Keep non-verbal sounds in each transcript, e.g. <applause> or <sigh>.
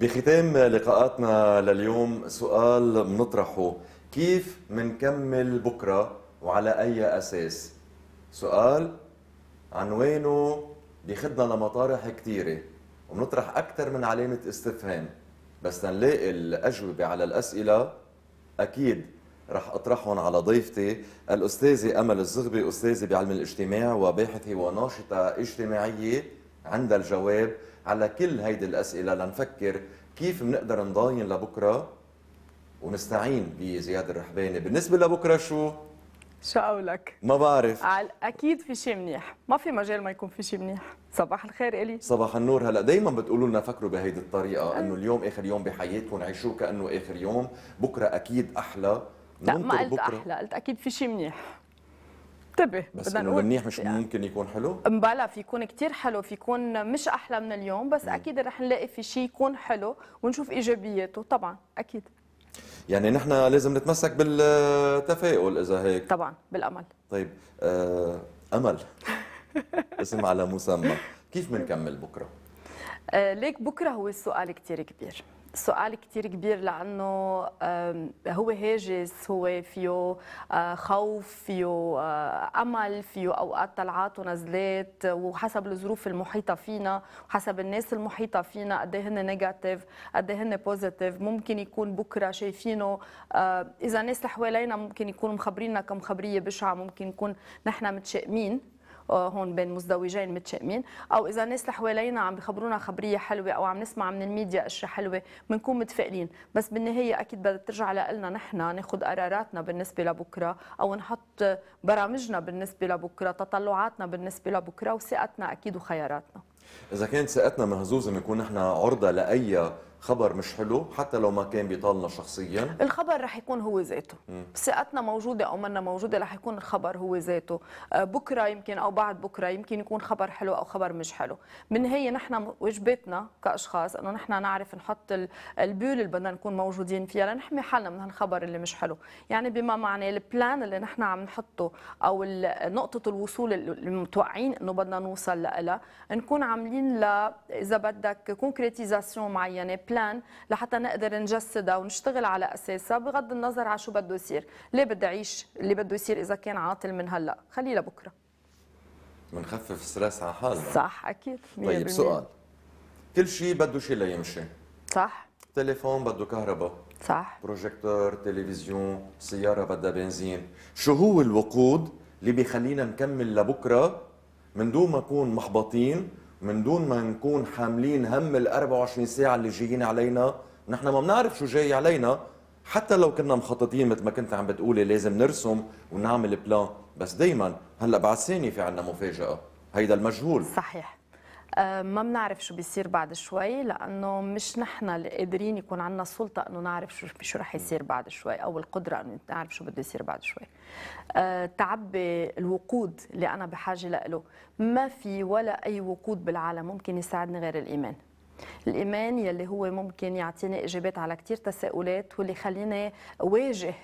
بختام لقاءاتنا لليوم سؤال بنطرحه كيف منكمل بكرة وعلى أي أساس سؤال عنوانه بيخدنا لمطارح كثيرة وبنطرح أكثر من علامة استفهام بس تنلاقي الأجوبة على الأسئلة أكيد رح أطرحهم على ضيفتي الأستاذة أمل الزغبي أستاذة بعلم الاجتماع وباحثة وناشطة اجتماعية عندها الجواب على كل هيدي الأسئلة لنفكر كيف بنقدر نضاين لبكرة ونستعين بزياد الرحباني بالنسبة لبكرة شو؟ شو قولك؟ ما بعرف على اكيد في شيء منيح، ما في مجال ما يكون في شيء منيح، صباح الخير الي صباح النور هلا دائما بتقولوا لنا فكروا بهيدي الطريقة انه اليوم اخر يوم بحياتكم عيشوه كانه اخر يوم، بكره اكيد احلى، لا ما قلت بكرة. احلى قلت اكيد في شيء منيح انتبه بس انه منيح مش يعني ممكن يكون حلو مبلا في يكون كثير حلو في يكون مش احلى من اليوم بس مم. اكيد رح نلاقي في شيء يكون حلو ونشوف ايجابياته طبعا اكيد يعني نحن لازم نتمسك بالتفاؤل اذا هيك طبعا بالامل طيب آه امل <laughs> اسم على مسمى كيف بنكمل بكره آه ليك بكره هو السؤال كثير كبير سؤال كتير كبير لانه هو هاجس هو فيه آه، خوف فيه آه، امل فيه اوقات طلعات ونزلات وحسب الظروف المحيطه فينا وحسب الناس المحيطه فينا قد إيه هن نيجاتيف قد إيه هن بوزيتيف ممكن يكون بكره شايفينه آه، اذا الناس اللي حوالينا ممكن يكونوا مخبرينا كمخبريه بشعه ممكن نكون نحن متشائمين آه، هون بين مزدوجين متشائمين او اذا الناس اللي حوالينا عم بخبرونا خبريه حلوه او عم نسمع من الميديا اشياء حلوه بنكون متفائلين بس بالنهايه اكيد بدها ترجع لنا نحن ناخذ قراراتنا بالنسبه لبكره او نحط برامجنا بالنسبه لبكره تطلعاتنا بالنسبه لبكره وثقتنا اكيد وخياراتنا اذا كانت ثقتنا مهزوزه بنكون نحن عرضه لاي خبر مش حلو حتى لو ما كان بيطالنا شخصيا الخبر رح يكون هو ذاته ثقتنا موجوده او منا موجوده رح يكون الخبر هو ذاته آه، بكره يمكن او بعد بكره يمكن يكون خبر حلو او خبر مش حلو من هي نحن وجبتنا كاشخاص انه نحن نعرف نحط البيول اللي بدنا نكون موجودين فيها لنحمي حالنا من هالخبر اللي مش حلو يعني بما معناه البلان اللي نحن عم نحطه او نقطه الوصول اللي متوقعين انه بدنا نوصل لها نكون عاملين ل اذا بدك كونكريتيزاسيون معينه بلان لحتى نقدر نجسدها ونشتغل على اساسها بغض النظر على شو بده يصير ليه بدي اعيش اللي بده يصير اذا كان عاطل من هلا خليه لبكره بنخفف ستريس على حالنا صح اكيد طيب سؤال كل شيء بده شيء ليمشي صح تليفون بده كهرباء صح بروجيكتور تلفزيون سياره بدها بنزين شو هو الوقود اللي بيخلينا نكمل لبكره من دون ما نكون محبطين من دون ما نكون حاملين هم ال 24 ساعه اللي جايين علينا نحن ما بنعرف شو جاي علينا حتى لو كنا مخططين مثل ما كنت عم بتقولي لازم نرسم ونعمل بلان بس دايما هلا بعد ثانيه في عندنا مفاجاه هيدا المجهول صحيح آه، ما بنعرف شو بيصير بعد شوي لانه مش نحن اللي قادرين يكون عندنا سلطه انه نعرف شو شو رح يصير بعد شوي او القدره انه نعرف شو بده يصير بعد شوي. آه، تعبي الوقود اللي انا بحاجه له ما في ولا اي وقود بالعالم ممكن يساعدني غير الايمان. الايمان يلي هو ممكن يعطيني اجابات على كثير تساؤلات واللي خليني واجه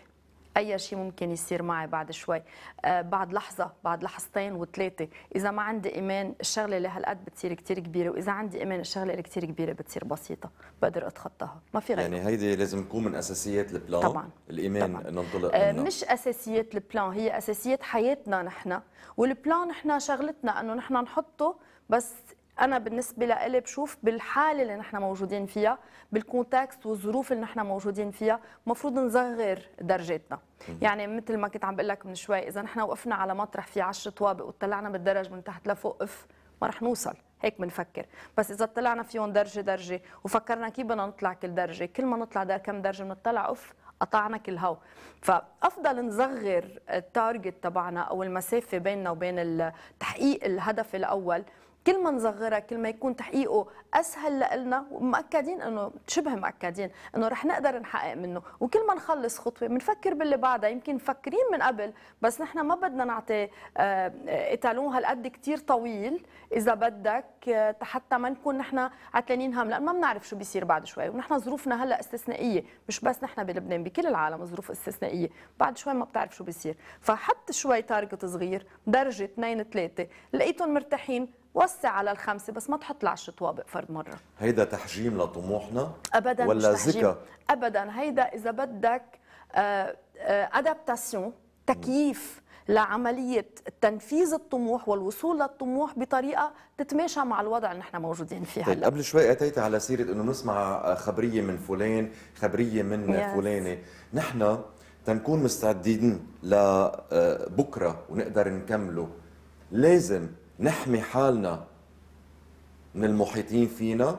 اي شيء ممكن يصير معي بعد شوي آه، بعد لحظه بعد لحظتين وثلاثه اذا ما عندي ايمان الشغله اللي هالقد بتصير كثير كبيره واذا عندي ايمان الشغله اللي كثير كبيره بتصير بسيطه بقدر اتخطاها ما في غير يعني هيدي لازم تكون من اساسيات البلان طبعا الايمان ننطلق آه، منه مش اساسيات البلان هي اساسيات حياتنا نحن والبلان نحن شغلتنا انه نحن نحطه بس انا بالنسبه لإلي بشوف بالحاله اللي نحن موجودين فيها بالكونتكست والظروف اللي نحن موجودين فيها مفروض نصغر درجاتنا يعني مثل ما كنت عم بقول لك من شوي اذا نحن وقفنا على مطرح في 10 طوابق وطلعنا بالدرج من تحت لفوق اف ما رح نوصل هيك بنفكر بس اذا طلعنا فيهم درجه درجه وفكرنا كيف بدنا نطلع كل درجه كل ما نطلع در كم درجه بنطلع اف قطعنا كل هو فافضل نصغر التارجت تبعنا او المسافه بيننا وبين تحقيق الهدف الاول كل ما نصغرها كل ما يكون تحقيقه اسهل لنا ومأكدين انه شبه مأكدين انه رح نقدر نحقق منه وكل ما نخلص خطوه بنفكر باللي بعدها يمكن مفكرين من قبل بس نحن ما بدنا نعطي آه، ايتالون هالقد كثير طويل اذا بدك آه، حتى ما نكون نحن عتلانين هم لان ما بنعرف شو بيصير بعد شوي ونحن ظروفنا هلا استثنائيه مش بس نحن بلبنان بكل العالم ظروف استثنائيه بعد شوي ما بتعرف شو بيصير فحط شوي تارجت صغير درجه اثنين ثلاثه لقيتهم مرتاحين وسع على الخمسه بس ما تحط العشر طوابق فرد مره هيدا تحجيم لطموحنا ابدا ولا زكا ابدا هيدا اذا بدك ادابتاسيون آه، آه، تكييف لعملية تنفيذ الطموح والوصول للطموح بطريقة تتماشى مع الوضع اللي نحن موجودين فيه طيب قبل شوي أتيت على سيرة أنه نسمع خبرية من فلان خبرية من yes. فلانة نحن تنكون مستعدين لبكرة آه، ونقدر نكمله لازم نحمي حالنا من المحيطين فينا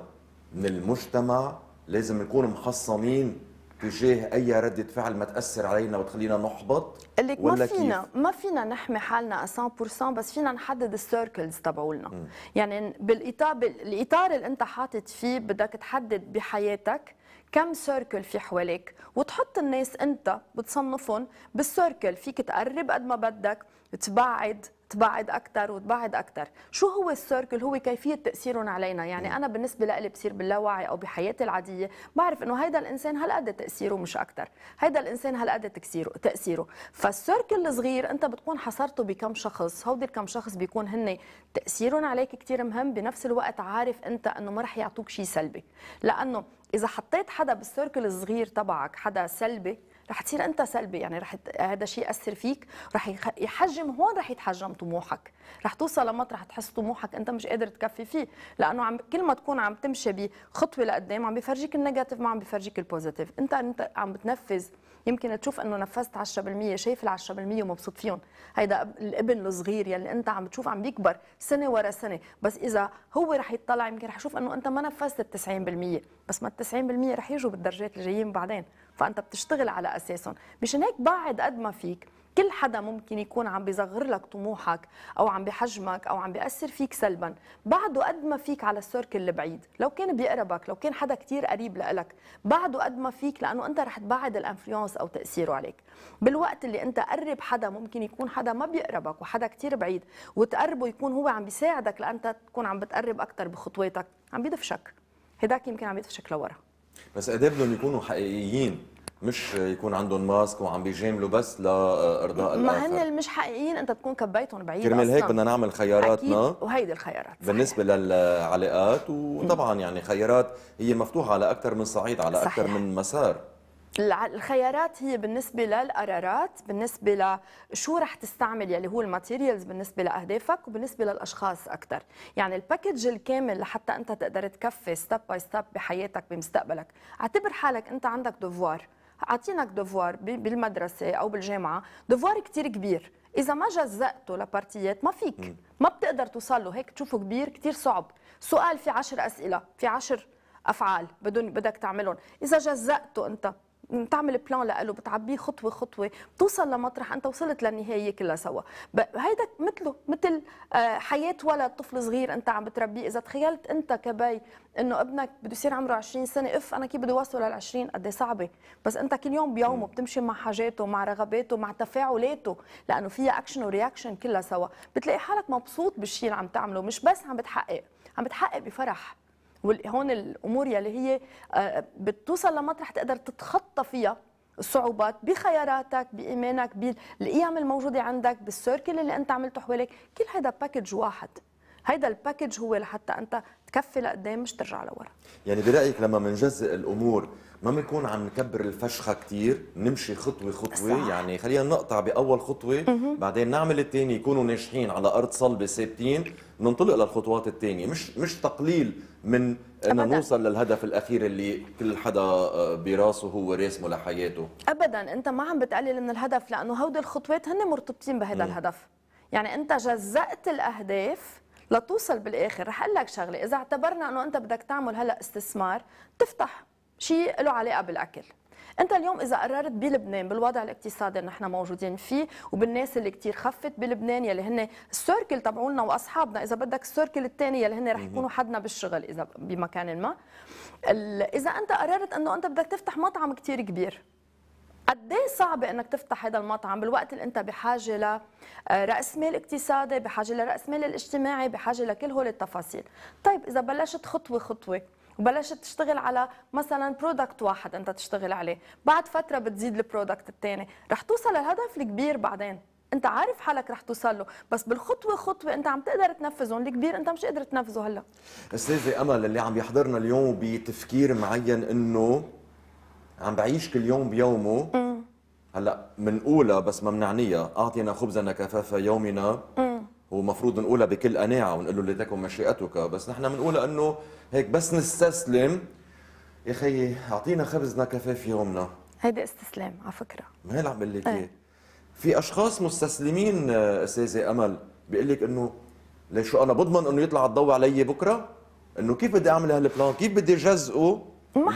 من المجتمع لازم نكون مخصمين تجاه اي رده فعل ما تاثر علينا وتخلينا نحبط لك ما فينا كيف؟ ما فينا نحمي حالنا 100% بس فينا نحدد السيركلز تبعولنا يعني بالاطار الاطار اللي انت حاطط فيه بدك تحدد بحياتك كم سيركل في حواليك وتحط الناس انت بتصنفهم بالسيركل فيك تقرب قد ما بدك تبعد تبعد اكثر وتبعد اكثر شو هو السيركل هو كيفيه تاثيرهم علينا يعني انا بالنسبه لي بصير باللاوعي او بحياتي العاديه بعرف انه هيدا الانسان هالقد تاثيره مش اكثر هيدا الانسان هالقد تاثيره تاثيره فالسيركل الصغير انت بتكون حصرته بكم شخص هودي الكم شخص بيكون هن تاثيرهم عليك كثير مهم بنفس الوقت عارف انت انه ما رح يعطوك شيء سلبي لانه اذا حطيت حدا بالسيركل الصغير تبعك حدا سلبي رح تصير انت سلبي يعني رح هذا شيء ياثر فيك رح يحجم هون رح يتحجم طموحك رح توصل لمطرح تحس طموحك انت مش قادر تكفي فيه لانه عم كل ما تكون عم تمشي بخطوه لقدام عم بيفرجيك النيجاتيف ما عم بيفرجيك البوزيتيف انت انت عم بتنفذ يمكن تشوف انه نفذت 10% شايف ال 10% ومبسوط فيهم هيدا الابن الصغير يلي انت عم تشوف عم بيكبر سنه ورا سنه بس اذا هو رح يطلع يمكن رح يشوف انه انت ما نفذت ال 90% بس ما ال 90% رح يجوا بالدرجات الجايين بعدين فانت بتشتغل على اساسهم مشان هيك بعد قد ما فيك كل حدا ممكن يكون عم بيصغر لك طموحك او عم بحجمك او عم بياثر فيك سلبا بعده قد ما فيك على السيركل البعيد لو كان بيقربك لو كان حدا كثير قريب لك بعده قد ما فيك لانه انت رح تبعد الانفلونس او تاثيره عليك بالوقت اللي انت قرب حدا ممكن يكون حدا ما بيقربك وحدا كثير بعيد وتقربه يكون هو عم بيساعدك لانت تكون عم بتقرب اكثر بخطواتك عم بيدفشك هداك يمكن عم يدفشك لورا بس اداب بدهم يكونوا حقيقيين مش يكون عندهم ماسك وعم بيجاملوا بس لارضاء الاخر ما هن مش حقيقيين انت بتكون كبيتهم بعيد كرمال هيك بدنا نعمل خياراتنا وهيدي الخيارات بالنسبه صحيح. للعلاقات وطبعا يعني خيارات هي مفتوحه على اكثر من صعيد على اكثر من مسار الخيارات هي بالنسبه للقرارات بالنسبه لشو رح تستعمل يلي هو الماتيريالز بالنسبه لاهدافك وبالنسبه للاشخاص اكثر يعني الباكج الكامل لحتى انت تقدر تكفي ستيب باي ستيب بحياتك بمستقبلك اعتبر حالك انت عندك دوفوار اعطينك دوفوار بالمدرسه او بالجامعه دوفوار كثير كبير اذا ما جزأته لبارتيات ما فيك ما بتقدر توصل له هيك تشوفه كبير كثير صعب سؤال في عشر اسئله في عشر افعال بدون بدك تعملهم اذا جزأته انت بتعمل بلان له بتعبيه خطوه خطوه بتوصل لمطرح انت وصلت للنهايه كلها سوا هيدا مثله مثل آه، حياه ولد طفل صغير انت عم بتربيه اذا تخيلت انت كبي انه ابنك بده يصير عمره 20 سنه اف انا كيف بدي اوصله لل 20 قد إيه صعبه بس انت كل يوم بيومه بتمشي مع حاجاته مع رغباته مع تفاعلاته لانه فيها اكشن ورياكشن كلها سوا بتلاقي حالك مبسوط بالشيء اللي عم تعمله مش بس عم بتحقق عم بتحقق بفرح وهون الامور يلي هي آه، بتوصل لمطرح تقدر تتخطى فيها الصعوبات بخياراتك بايمانك بالقيم الموجوده عندك بالسيركل اللي انت عملته حواليك كل هذا باكج واحد هيدا الباكج هو لحتى انت تكفي لقدام مش ترجع لورا يعني برايك لما بنجزئ الامور ما بنكون عم نكبر الفشخه كثير نمشي خطوه خطوه صح. يعني خلينا نقطع باول خطوه مه. بعدين نعمل الثانيه يكونوا ناجحين على ارض صلبه ثابتين ننطلق للخطوات الثانيه مش مش تقليل من ان أبداً. نوصل للهدف الاخير اللي كل حدا آه، براسه هو رسمه لحياته ابدا انت ما عم بتقلل من الهدف لانه هودي الخطوات هن مرتبطين بهذا الهدف يعني انت جزأت الاهداف لتوصل بالاخر رح اقول لك شغله اذا اعتبرنا انه انت بدك تعمل هلا استثمار تفتح شيء له علاقه بالاكل انت اليوم اذا قررت بلبنان بالوضع الاقتصادي اللي نحن موجودين فيه وبالناس اللي كثير خفت بلبنان يلي هن السيركل تبعولنا واصحابنا اذا بدك السيركل الثاني يلي هن رح يكونوا حدنا بالشغل اذا بمكان ما اذا انت قررت انه انت بدك تفتح مطعم كثير كبير قد ايه صعب انك تفتح هذا المطعم بالوقت اللي انت بحاجه لراس آه، مال اقتصادي، بحاجه لراس مال الاجتماعي، بحاجه لكل هول التفاصيل. طيب اذا بلشت خطوه خطوه وبلشت تشتغل على مثلا برودكت واحد انت تشتغل عليه بعد فتره بتزيد البرودكت الثاني رح توصل للهدف الكبير بعدين انت عارف حالك رح توصل له بس بالخطوه خطوه انت عم تقدر تنفذه الكبير انت مش قادر تنفذه هلا استاذه امل اللي عم يحضرنا اليوم بتفكير معين انه عم بعيش كل يوم بيومه مم. هلا من اولى بس ما منعنيها اعطينا خبزنا كفاف يومنا مم. ومفروض نقولها بكل قناعه ونقول له لتكن مشيئتك بس نحن بنقولها انه هيك بس نستسلم يا خيي اعطينا خبزنا كفاف يومنا هيدا استسلام على فكره ما هي عم بقول لك طيب. ايه. في اشخاص مستسلمين استاذه امل بيقول لك انه ليش انا بضمن انه يطلع الضوء علي بكره انه كيف بدي اعمل هالبلان كيف بدي جزئه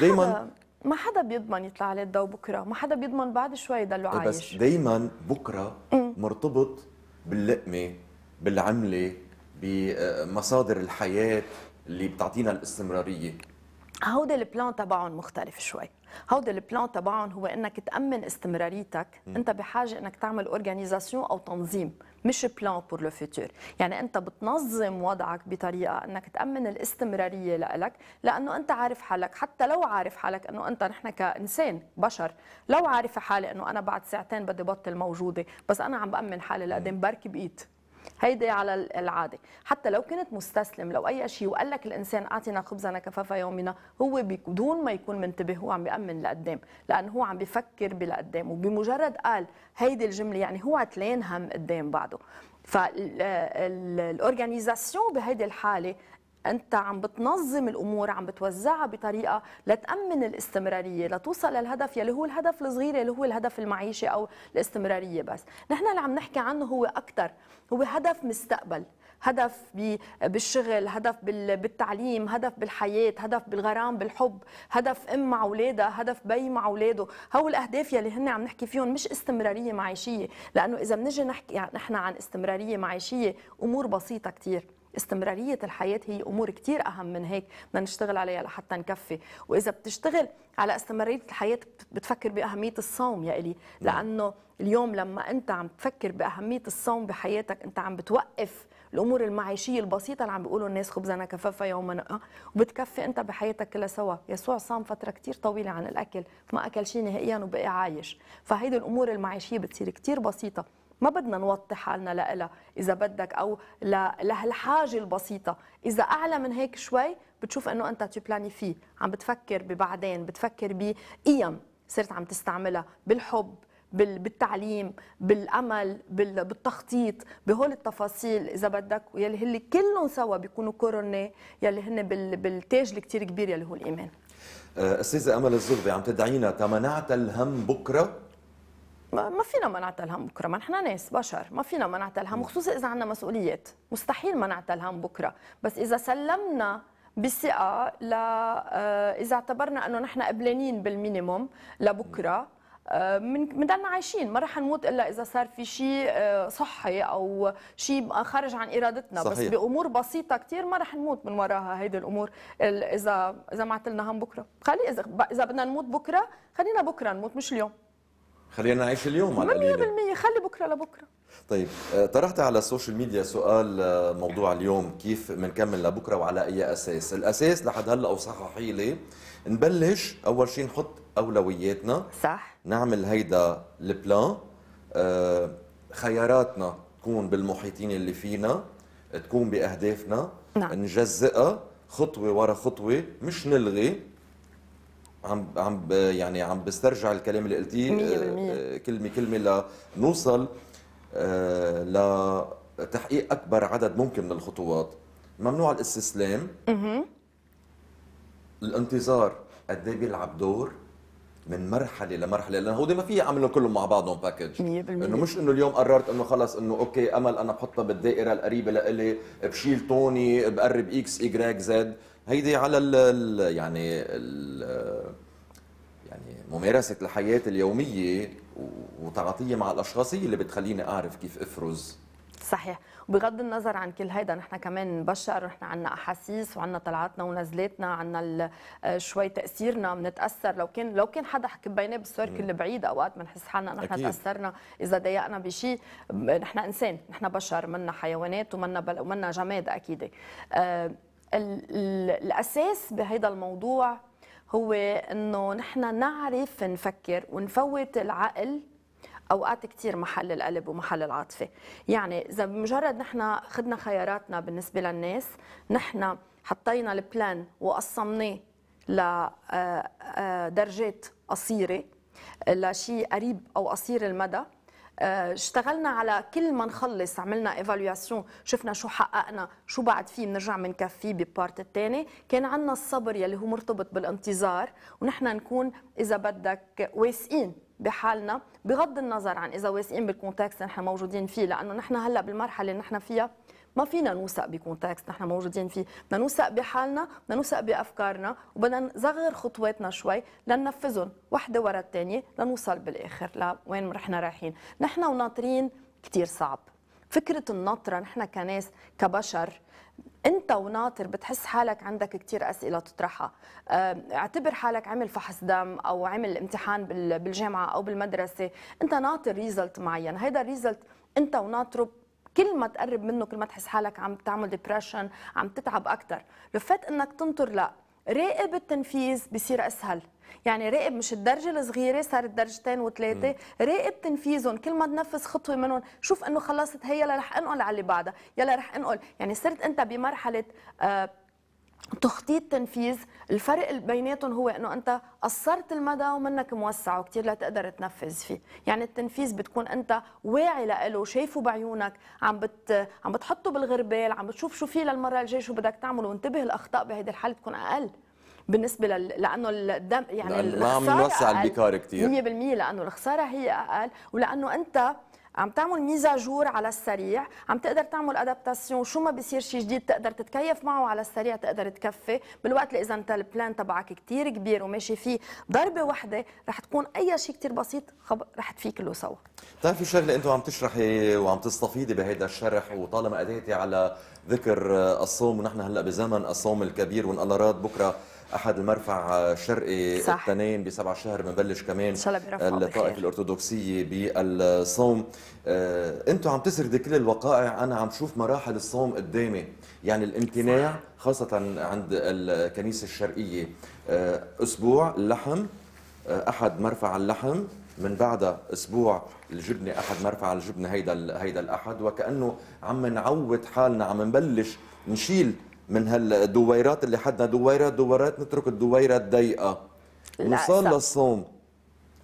دائما ما حدا بيضمن يطلع عليه الضوء بكره ما حدا بيضمن بعد شوي يضلوا إيه، عايش بس دائما بكره إيه. مرتبط باللقمه بالعمله بمصادر الحياه اللي بتعطينا الاستمراريه هودا البلان تبعهم مختلف شوي هودا البلان تبعهم هو انك تامن استمراريتك م. انت بحاجه انك تعمل اورجانيزاسيون او تنظيم مش بلان بور لو فيتور يعني انت بتنظم وضعك بطريقه انك تامن الاستمراريه لك لانه انت عارف حالك حتى لو عارف حالك انه انت نحن كانسان بشر لو عارفه حالي انه انا بعد ساعتين بدي بطل موجوده بس انا عم بامن حالي لقدام بركي بايد هيدي على العاده حتى لو كنت مستسلم لو اي شيء وقال لك الانسان اعطنا خبزنا كفافا يومنا هو بدون ما يكون منتبه هو عم بيامن لقدام لانه هو عم بفكر بلقدام وبمجرد قال هيدي الجمله يعني هو عتلان هم قدام بعده فالاورجانيزاسيون آه، بهيدي الحاله انت عم بتنظم الامور عم بتوزعها بطريقه لتامن الاستمراريه لتوصل للهدف يلي هو الهدف الصغير اللي هو الهدف المعيشي او الاستمراريه بس نحن اللي عم نحكي عنه هو اكثر هو هدف مستقبل هدف بالشغل هدف بالتعليم هدف بالحياة هدف بالغرام بالحب هدف أم مع أولادها هدف بي مع أولاده هو الأهداف يلي هن عم نحكي فيهم مش استمرارية معيشية لأنه إذا بنجي نحكي يعني نحن عن استمرارية معيشية أمور بسيطة كتير استمراريه الحياه هي امور كثير اهم من هيك بدنا نشتغل عليها لحتى نكفي واذا بتشتغل على استمراريه الحياه بتفكر باهميه الصوم يا الي نعم. لانه اليوم لما انت عم تفكر باهميه الصوم بحياتك انت عم بتوقف الامور المعيشيه البسيطه اللي عم بيقولوا الناس خبزنا كفافه يوما آه، وبتكفي انت بحياتك كلها سوا يسوع صام فتره كثير طويله عن الاكل ما اكل شيء نهائيا وبقي عايش فهيدي الامور المعيشيه بتصير كثير بسيطه ما بدنا نوطي حالنا لها اذا بدك او لهالحاجه البسيطه اذا اعلى من هيك شوي بتشوف انه انت تو فيه عم بتفكر ببعدين بتفكر بقيم صرت عم تستعملها بالحب بالتعليم بالامل بالتخطيط بهول التفاصيل اذا بدك يلي هن كلهم سوا بيكونوا كورني يلي هن بالتاج الكثير كبير يلي هو الايمان استاذه امل الزغبي عم تدعينا تمنعت الهم بكره ما فينا ما الهم بكره ما نحن ناس بشر ما فينا ما الهم خصوصا اذا عندنا مسؤوليات مستحيل ما الهم بكره بس اذا سلمنا بثقه ل آه، اذا اعتبرنا انه نحن قبلانين بالمينيموم لبكره بنضلنا آه، عايشين ما رح نموت الا اذا صار في شيء آه، صحي او شيء خارج عن ارادتنا صحيح. بس بامور بسيطه كثير ما رح نموت من وراها هيدي الامور اذا اذا ما عتلنا هم بكره خلي اذا اذا بدنا نموت بكره خلينا بكره نموت مش اليوم خلينا نعيش اليوم على القليله 100% خلي بكره لبكره طيب آه، طرحت على السوشيال ميديا سؤال آه، موضوع اليوم كيف بنكمل لبكره وعلى اي اساس الاساس لحد هلا وصححي لي نبلش اول شيء نحط اولوياتنا صح نعمل هيدا البلان آه، خياراتنا تكون بالمحيطين اللي فينا تكون باهدافنا نعم. نجزئها خطوه ورا خطوه مش نلغي عم عم يعني عم بسترجع الكلام اللي قلتيه آه، آه، كلمه كلمه لنوصل آه، لتحقيق اكبر عدد ممكن من الخطوات ممنوع الاستسلام الانتظار قد ايه بيلعب دور من مرحله لمرحله لانه هودي ما في اعملهم كلهم مع بعضهم باكج انه مش انه اليوم قررت انه خلص انه اوكي امل انا بحطها بالدائره القريبه لإلي بشيل توني بقرب اكس ايجريك زد هيدي على ال يعني ال يعني ممارسه الحياه اليوميه وتعاطيه مع الاشخاصيه اللي بتخليني اعرف كيف افرز صحيح وبغض النظر عن كل هيدا نحن كمان بشر نحن عنا احاسيس وعنا طلعاتنا ونزلاتنا عنا شوي تاثيرنا بنتاثر لو كان لو كان حدا حكى بينا بالسيركل بعيد اوقات بنحس حالنا نحن تاثرنا اذا ضايقنا بشيء نحن انسان نحن بشر منا حيوانات ومنا بل... ومنا جماد اكيد أه الاساس بهذا الموضوع هو انه نحن نعرف نفكر ونفوت العقل اوقات كثير محل القلب ومحل العاطفه يعني اذا بمجرد نحن خدنا خياراتنا بالنسبه للناس نحن حطينا البلان وقسمناه لدرجات آه، آه، قصيره لشيء قريب او قصير المدى آه، اشتغلنا على كل ما نخلص عملنا ايفالياسيون شفنا شو حققنا شو بعد فيه بنرجع بنكفيه بالبارت الثاني كان عندنا الصبر يلي هو مرتبط بالانتظار ونحن نكون اذا بدك واثقين بحالنا بغض النظر عن اذا واثقين بالكونتكست اللي نحن موجودين فيه لانه نحن هلا بالمرحله اللي نحن فيها ما فينا نوثق بكونتكست نحن موجودين فيه بدنا نوثق بحالنا بدنا نوثق بافكارنا وبدنا نصغر خطواتنا شوي لننفذهم وحده ورا الثانيه لنوصل بالاخر لوين رحنا رايحين نحن وناطرين كثير صعب فكره النطره نحن كناس كبشر انت وناطر بتحس حالك عندك كثير اسئله تطرحها اعتبر حالك عمل فحص دم او عمل امتحان بالجامعه او بالمدرسه انت ناطر ريزلت معين هيدا الريزلت انت وناطره كل ما تقرب منه كل ما تحس حالك عم تعمل ديبرشن عم تتعب اكثر لفت انك تنطر لا راقب التنفيذ بصير اسهل يعني راقب مش الدرجه الصغيره صارت درجتين وثلاثه راقب تنفيذهم كل ما تنفذ خطوه منهم شوف انه خلصت هي يلا رح انقل على اللي بعدها يلا رح انقل يعني صرت انت بمرحله آه تخطيط تنفيذ الفرق بيناتهم هو انه انت قصرت المدى ومنك موسعه كثير لتقدر تنفذ فيه يعني التنفيذ بتكون انت واعي له شايفه بعيونك عم بت عم بتحطه بالغربال عم بتشوف شو فيه للمره الجايه شو بدك تعمل وانتبه الاخطاء بهيدي الحاله تكون اقل بالنسبه لل... لانه الدم يعني ما عم نوسع البكار كثير 100% لانه الخساره هي اقل ولانه انت عم تعمل ميزاجور على السريع عم تقدر تعمل ادابتاسيون شو ما بصير شيء جديد تقدر تتكيف معه على السريع تقدر تكفي بالوقت اللي اذا انت البلان تبعك كثير كبير وماشي فيه ضربه واحده رح تكون اي شيء كثير بسيط خب... رح تفيك له سوا بتعرفي طيب، شغله انتم عم تشرحي وعم تستفيدي بهذا الشرح وطالما اديتي على ذكر الصوم ونحن هلا بزمن الصوم الكبير وان الله راد بكره احد المرفع الشرقي صح. التنين بسبع شهر بنبلش كمان الطائفه الارثوذكسيه بالصوم آه، انتم عم تسرد كل الوقائع انا عم شوف مراحل الصوم قدامي يعني الامتناع خاصه عند الكنيسه الشرقيه آه، اسبوع اللحم آه، احد مرفع اللحم من بعدها اسبوع الجبنه احد مرفع الجبنه هيدا هيدا الاحد وكانه عم نعود حالنا عم نبلش نشيل من هالدويرات اللي حدنا دويرات دويرات نترك الدويره الضيقه وصال للصوم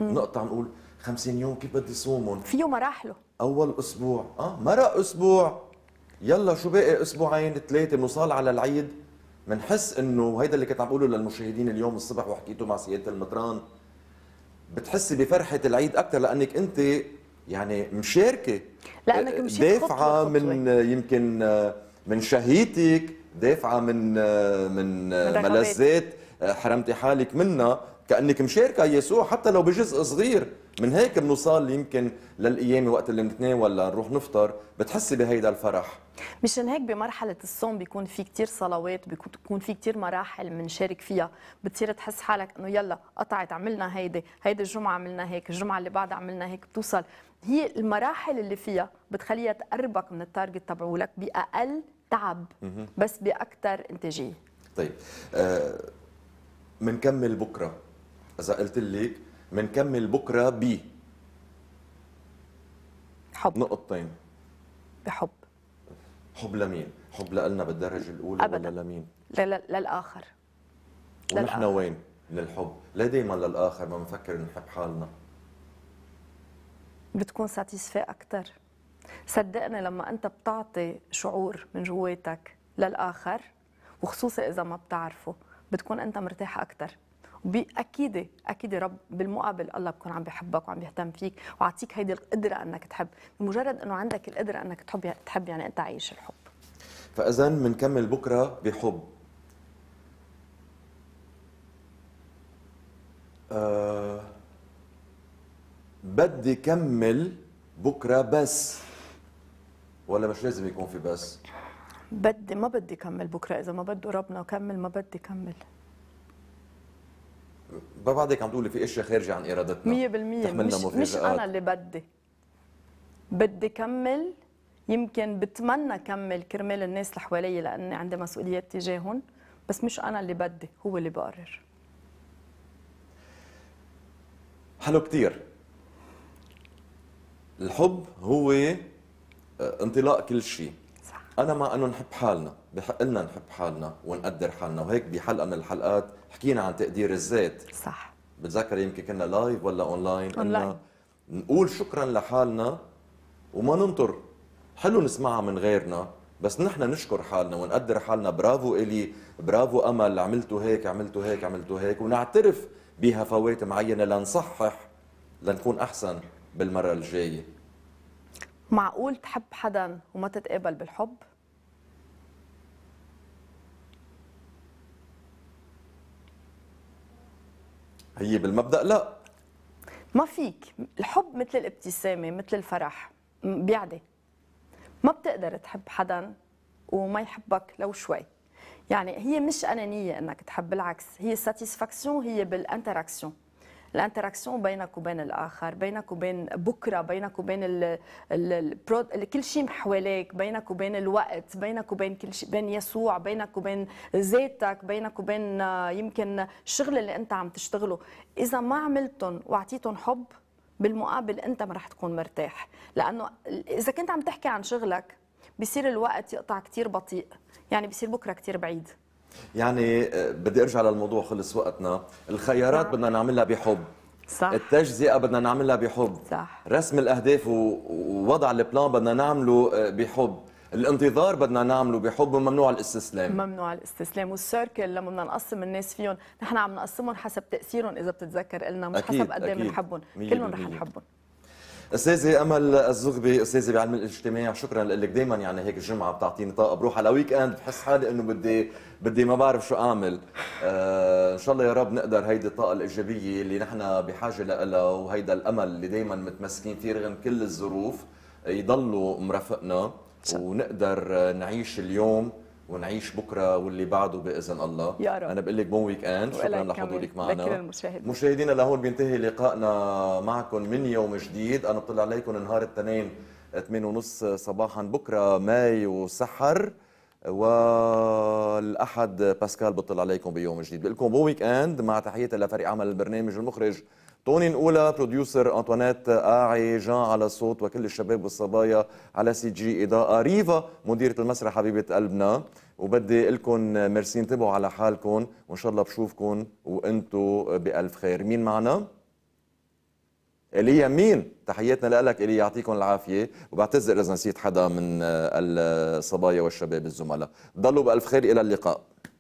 نقطع نقول 50 يوم كيف بدي صومهم فيه مراحله اول اسبوع اه مرق اسبوع يلا شو باقي اسبوعين ثلاثه بنوصل على العيد بنحس انه هيدا اللي كنت عم بقوله للمشاهدين اليوم الصبح وحكيته مع سياده المطران بتحسي بفرحه العيد اكثر لانك انت يعني مشاركه لانك مشيت دافعه من يمكن آه، من شهيتك دافعه من من ملذات حرمتي حالك منها كانك مشاركه يسوع حتى لو بجزء صغير من هيك بنوصل يمكن للقيامه وقت اللي نتناول ولا نروح نفطر بتحسي بهيدا الفرح مشان هيك بمرحله الصوم بيكون في كثير صلوات بيكون في كثير مراحل بنشارك فيها بتصير تحس حالك انه يلا قطعت عملنا هيدي هيدي الجمعه عملنا هيك الجمعه اللي بعدها عملنا هيك بتوصل هي المراحل اللي فيها بتخليها تقربك من التارجت تبعولك باقل تعب بس باكثر انتاجيه طيب بنكمل آه بكره اذا قلت لك بنكمل بكره ب حب نقطتين بحب حب لمين؟ حب لنا بالدرجه الاولى أبداً. ولا لمين؟ للاخر ونحن وين من الحب؟ ليه دائما للاخر ما بنفكر نحب حالنا؟ بتكون ساتيسفي اكثر صدقني لما انت بتعطي شعور من جواتك للاخر وخصوصا اذا ما بتعرفه بتكون انت مرتاح اكثر اكيد اكيد رب بالمقابل الله بكون عم بحبك وعم بيهتم فيك وعطيك هيدي القدره انك تحب بمجرد انه عندك القدره انك تحب تحب يعني انت عايش الحب فاذا بنكمل بكره بحب أه بدي كمل بكره بس ولا مش لازم يكون في بس بدي ما بدي كمل بكره اذا ما بده ربنا كمل ما بدي كمل بعدك عم تقولي في اشياء خارجه عن ارادتنا 100% مش مش انا اللي بدي بدي كمل يمكن بتمنى كمل كرمال الناس اللي حوالي لاني عندي مسؤوليات تجاههم بس مش انا اللي بدي هو اللي بقرر حلو كتير الحب هو آه، انطلاق كل شيء صح. انا مع انه نحب حالنا بحق لنا نحب حالنا ونقدر حالنا وهيك بحلقه من الحلقات حكينا عن تقدير الذات صح بتذكر يمكن كنا لايف ولا اونلاين اونلاين نقول شكرا لحالنا وما ننطر حلو نسمعها من غيرنا بس نحن نشكر حالنا ونقدر حالنا برافو الي برافو امل عملتوا هيك عملتوا هيك عملتوا هيك ونعترف بهفوات معينه لنصحح لنكون احسن بالمره الجايه معقول تحب حدا وما تتقابل بالحب؟ هي بالمبدا لا ما فيك الحب مثل الابتسامه مثل الفرح بيعدي ما بتقدر تحب حدا وما يحبك لو شوي يعني هي مش انانيه انك تحب بالعكس هي ساتيسفاكسيون هي بالانتراكسيون الانتراكسيون بينك وبين الاخر بينك وبين بكره بينك وبين الـ الـ الـ كل شيء حواليك بينك وبين الوقت بينك وبين كل شيء بين يسوع بينك وبين ذاتك بينك وبين آه، يمكن الشغل اللي انت عم تشتغله اذا ما عملتهم واعطيتهم حب بالمقابل انت ما رح تكون مرتاح لانه اذا كنت عم تحكي عن شغلك بصير الوقت يقطع كثير بطيء يعني بصير بكره كثير بعيد يعني آه، بدي ارجع للموضوع خلص وقتنا الخيارات بدنا نعملها بحب صح التجزئه بدنا نعملها بحب صح رسم الاهداف ووضع البلان بدنا نعمله آه، بحب الانتظار بدنا نعمله بحب وممنوع الاستسلام ممنوع الاستسلام والسيركل لما بدنا نقسم الناس فيهم نحن عم نقسمهم حسب تاثيرهم اذا بتتذكر قلنا مش أكيد حسب قد ايه بنحبهم كلهم رح نحبهم استاذه امل الزغبي استاذه بعلم الاجتماع شكرا لك دائما يعني هيك الجمعه بتعطيني طاقه بروح على ويك اند بحس حالي انه بدي بدي ما بعرف شو اعمل آه ان شاء الله يا رب نقدر هيدي الطاقه الايجابيه اللي نحن بحاجه لها وهيدا الامل اللي دائما متمسكين فيه رغم كل الظروف يضلوا مرافقنا ونقدر نعيش اليوم ونعيش بكره واللي بعده باذن الله يا رب. انا بقول لك بون ويك اند شكرا لحضورك معنا مشاهدينا لهون بينتهي لقائنا معكم من يوم جديد انا بطلع عليكم نهار الاثنين 8:30 صباحا بكره ماي وسحر والاحد باسكال بطل عليكم بيوم جديد بقول لكم بون ويك اند مع تحيه لفريق عمل البرنامج المخرج طوني الاولى بروديوسر أنطوانيت آعي جان على الصوت وكل الشباب والصبايا على سي جي إضاءة ريفا مديرة المسرح حبيبة قلبنا وبدي لكم ميرسي انتبهوا على حالكم وإن شاء الله بشوفكم وانتم بألف خير مين معنا؟ إليا مين تحياتنا لك إلي يعطيكم العافيه وبعتذر اذا نسيت حدا من الصبايا والشباب الزملاء ضلوا بالف خير الى اللقاء